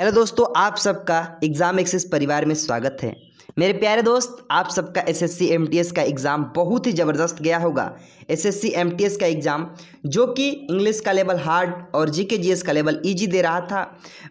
hello दोस्तों आप सबका एग्ज़ाम एक्सेस परिवार में स्वागत है मेरे प्यारे दोस्त आप सबका एसएससी एमटीएस का एग्ज़ाम बहुत ही ज़बरदस्त गया होगा एसएससी एमटीएस का एग्ज़ाम जो कि इंग्लिश का लेवल हार्ड और जीके जीएस का लेवल इजी दे रहा था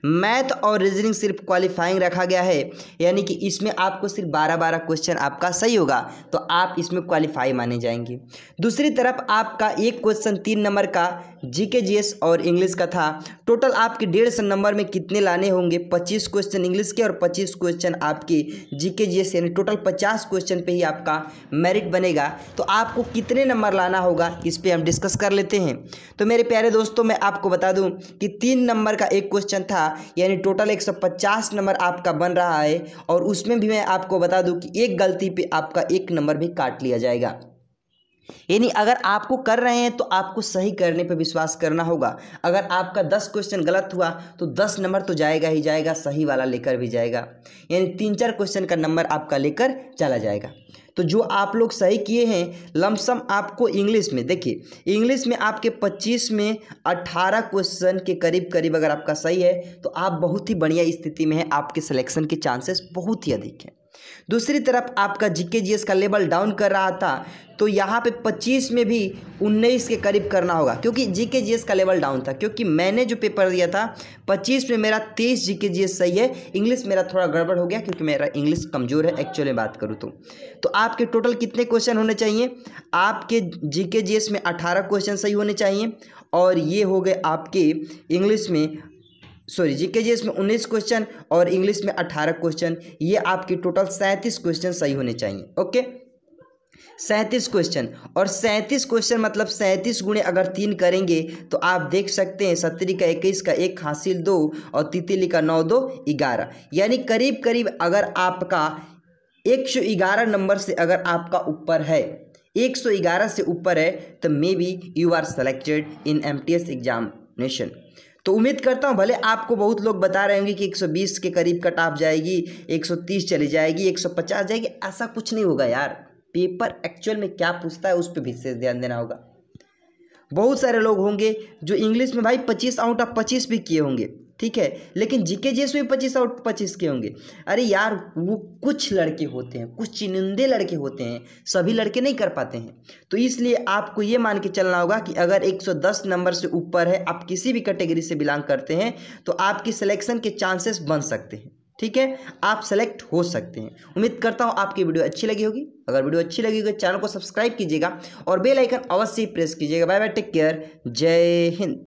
मैथ और रीजनिंग सिर्फ क्वालिफाइंग रखा गया है यानी कि इसमें आपको सिर्फ बारह बारह क्वेश्चन आपका सही होगा तो आप इसमें क्वालिफाई माने जाएंगे दूसरी तरफ आपका एक क्वेश्चन तीन नंबर का जी के और इंग्लिश का था टोटल आपके डेढ़ सौ नंबर में कितने लाने होंगे पच्चीस क्वेश्चन इंग्लिश के और पच्चीस क्वेश्चन आपके जी के के जी यानी टोटल पचास क्वेश्चन पे ही आपका मेरिट बनेगा तो आपको कितने नंबर लाना होगा इस पर हम डिस्कस कर लेते हैं तो मेरे प्यारे दोस्तों मैं आपको बता दूं कि तीन नंबर का एक क्वेश्चन था यानी टोटल 150 नंबर आपका बन रहा है और उसमें भी मैं आपको बता दूँ कि एक गलती पर आपका एक नंबर भी काट लिया जाएगा यानी अगर आपको कर रहे हैं तो आपको सही करने पर विश्वास करना होगा अगर आपका दस क्वेश्चन गलत हुआ तो दस नंबर तो जाएगा ही जाएगा सही वाला लेकर भी जाएगा यानी तीन चार क्वेश्चन का नंबर आपका लेकर चला जाएगा तो जो आप लोग सही किए हैं लमसम आपको इंग्लिश में देखिए इंग्लिश में आपके 25 में 18 क्वेश्चन के करीब करीब अगर आपका सही है तो आप बहुत ही बढ़िया स्थिति में हैं आपके सिलेक्शन के चांसेस बहुत ही अधिक हैं दूसरी तरफ आपका जीके का लेवल डाउन कर रहा था तो यहाँ पे 25 में भी 19 के करीब करना होगा क्योंकि जीके जीएस का लेवल डाउन था क्योंकि मैंने जो पेपर दिया था 25 में मेरा 23 जीके जीएस सही है इंग्लिश मेरा थोड़ा गड़बड़ हो गया क्योंकि मेरा इंग्लिश कमज़ोर है एक्चुअली बात करूँ तो तो आपके टोटल कितने क्वेश्चन होने चाहिए आपके जी में अठारह क्वेश्चन सही होने चाहिए और ये हो गए आपके इंग्लिश में सॉरी जीके जी में उन्नीस क्वेश्चन और इंग्लिश में अठारह क्वेश्चन ये आपकी टोटल सैंतीस क्वेश्चन सही होने चाहिए ओके सैंतीस क्वेश्चन और सैंतीस क्वेश्चन मतलब सैंतीस गुणे अगर तीन करेंगे तो आप देख सकते हैं सत्री का इक्कीस का एक हासिल दो और तितली का नौ दो ग्यारह यानी करीब करीब अगर आपका एक सौ ग्यारह नंबर से अगर आपका ऊपर है एक सौ ग्यारह से ऊपर है तो maybe you are selected in M T S examination तो उम्मीद करता हूँ भले आपको बहुत लोग बता रहे होंगे कि 120 के करीब कट ऑफ जाएगी 130 चली जाएगी 150 जाएगी ऐसा कुछ नहीं होगा यार पेपर एक्चुअल में क्या पूछता है उस पर विशेष ध्यान देना होगा बहुत सारे लोग होंगे जो इंग्लिश में भाई पच्चीस आउट ऑफ पच्चीस भी किए होंगे ठीक है लेकिन जीके जेस में पच्चीस और पच्चीस के होंगे अरे यार वो कुछ लड़के होते हैं कुछ चुनिंदे लड़के होते हैं सभी लड़के नहीं कर पाते हैं तो इसलिए आपको ये मान के चलना होगा कि अगर 110 नंबर से ऊपर है आप किसी भी कैटेगरी से बिलोंग करते हैं तो आपकी सिलेक्शन के चांसेस बन सकते हैं ठीक है आप सेलेक्ट हो सकते हैं उम्मीद करता हूँ आपकी वीडियो अच्छी लगी होगी अगर वीडियो अच्छी लगी होगी चैनल को सब्सक्राइब कीजिएगा और बेलाइकन अवश्य प्रेस कीजिएगा बाय बाय टेक केयर जय हिंद